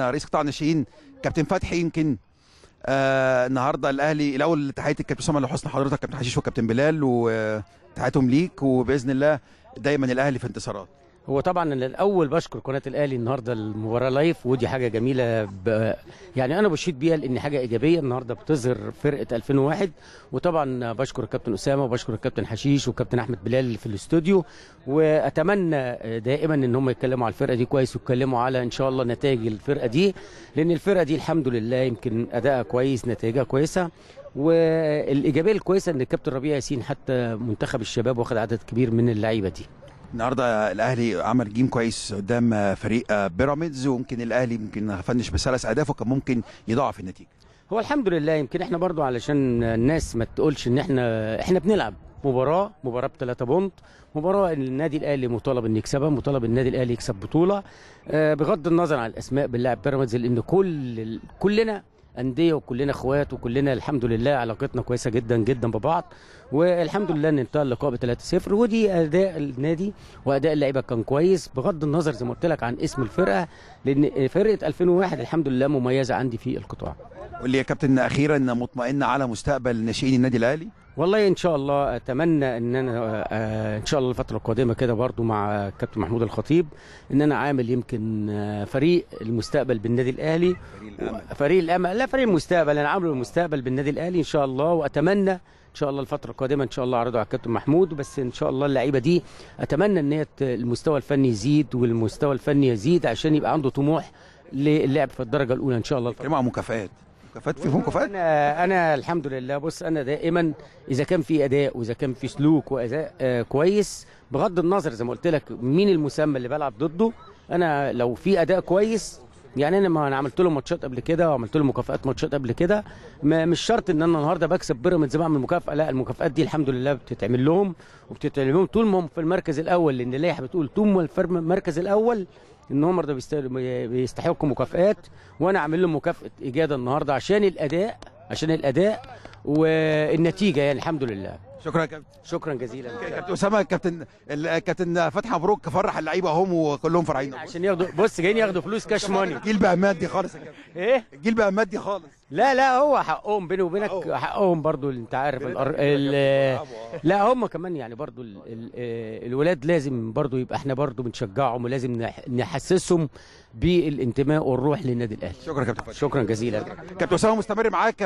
رئيس قطاع الناشئين كابتن فتحي يمكن آه النهارده الاهلي الاول تحيه الكابتن اسامه لحسن حضرتك كابتن حشيش وكابتن بلال وتحياتهم ليك وباذن الله دايما الاهلي في انتصارات هو طبعا الاول بشكر قناه الاهلي النهارده المباراه لايف ودي حاجه جميله ب... يعني انا بشيد بيها لان حاجه ايجابيه النهارده بتظهر فرقه 2001 وطبعا بشكر الكابتن اسامه وبشكر الكابتن حشيش والكابتن احمد بلال في الاستوديو واتمنى دائما ان هم يتكلموا على الفرقه دي كويس ويتكلموا على ان شاء الله نتائج الفرقه دي لان الفرقه دي الحمد لله يمكن ادائها كويس نتائجها كويسه والايجابيه الكويسه ان الكابتن ربيع ياسين حتى منتخب الشباب واخد عدد كبير من اللعيبه دي النهارده الاهلي عمل جيم كويس قدام فريق بيراميدز وممكن الاهلي ممكن فنش بثلاث اهداف وكان ممكن يضاعف النتيجه هو الحمد لله يمكن احنا برضو علشان الناس ما تقولش ان احنا احنا بنلعب مباراه مباراه بثلاثه بونت مباراه النادي الاهلي مطالب ان يكسبها مطالب النادي الاهلي يكسب بطوله آه، بغض النظر عن الاسماء باللاعب بيراميدز لان كل كلنا انديه وكلنا اخوات وكلنا الحمد لله علاقتنا كويسه جدا جدا ببعض والحمد لله ان انتهى اللقاء ب 3-0 ودي اداء النادي واداء اللعيبه كان كويس بغض النظر زي ما قلت لك عن اسم الفرقه لان فرقه 2001 الحمد لله مميزه عندي في القطاع قول لي يا كابتن اخيرا مطمئن على مستقبل ناشئين النادي الاهلي والله ان شاء الله اتمنى ان انا آه، ان شاء الله الفتره القادمه كده برضو مع كابتن محمود الخطيب ان انا عامل يمكن آه، فريق المستقبل بالنادي الاهلي فريق الامل فريق الامل لا فريق المستقبل انا عامله المستقبل بالنادي الاهلي ان شاء الله واتمنى ان شاء الله الفتره القادمه ان شاء الله اعرضه على الكابتن محمود بس ان شاء الله اللعيبه دي اتمنى ان هي المستوى الفني يزيد والمستوى الفني يزيد عشان يبقى عنده طموح للعب في الدرجه الاولى ان شاء الله مع مكافآت مكافآت في مكافآت انا انا الحمد لله بص انا دائما اذا كان في اداء واذا كان في سلوك واداء آه، كويس بغض النظر زي ما قلت لك مين المسمى اللي بلعب ضده انا لو في اداء كويس يعني انا ما انا عملت له ماتشات قبل كده وعملت له مكافئات ماتشات قبل كده مش شرط ان انا النهارده بكسب بيراميدز بعمل مكافاه لا المكافئات دي الحمد لله بتتعمل لهم وبتتعمل لهم طول ما هم في المركز الاول لان اللائحه بتقول طول ما المركز الاول ان هم بيستحقوا مكافئات وانا اعمل لهم مكافاه اجاده النهارده عشان الاداء عشان الاداء والنتيجه يعني الحمد لله شكرا كابتن شكرا جزيلا كابتن اسامه كابتن كابتن فتحي مبروك فرح اللعيبه اهم وكلهم فرحين عشان ياخدوا بص جايين ياخدوا فلوس كاش ماني الجيل بقى مادي خالص يا كابتن ايه الجيل بقى مادي خالص لا لا هو حقهم بيني وبينك حقهم, حقهم برضو انت عارف الأر... ال... لا هم كمان يعني برضو ال... ال... آه، الولاد لازم برضو يبقى احنا برضو بنشجعهم ولازم نحسسهم بالانتماء والروح للنادي الاهلي شكرا كابتن شكرا جزيلا كابتن اسامه مستمر معاك